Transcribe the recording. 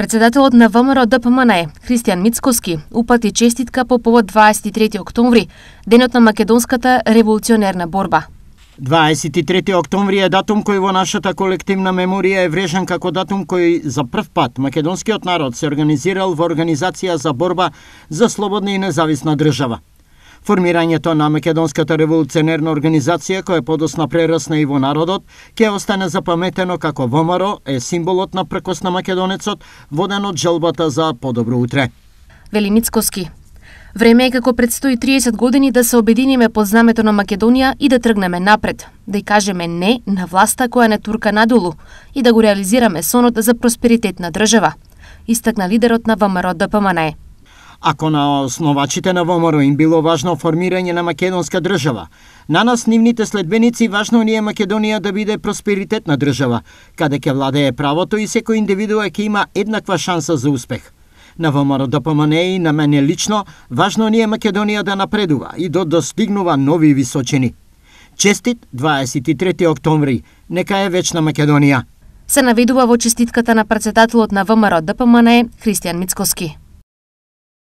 Председателот на ВМРО ДПМН е Христијан Мицкоски упати честитка по повод 23 октомври, денот на македонската револуционерна борба. 23 октомври е датум кој во нашата колективна меморија е врежен како датум кој за прв пат македонскиот народ се организирал во организација за борба за слободна и независна држава. Формирањето на Македонската револуционерна организација која подосна прерасна и во народот, ќе остане запаметено како ВМРО е символот на прекос на македонецот, воден од желбата за подобро утре. Вели Време е како предстои 30 години да се обединиме под знамето на Македонија и да тргнеме напред, да и кажеме не на власта која не турка надолу и да го реализираме сонот за просперитетна држава, истакна лидерот на ВМРО ДПМНЕ. Ако на основачите на ВМРО им било важно формирање на македонска држава, на нас нивните следбеници важно ни е Македонија да биде просперитетна држава, каде ќе владее правото и секој индивидуа ќе има еднаква шанса за успех. На ВМРО ДПМН и на мене лично, важно ни е Македонија да напредува и да достигнува нови височини. Честит 23. октомври, нека е вечна Македонија. Се наведува во честитката на председателот на ВМРО ДПМН Христијан Мицкоски.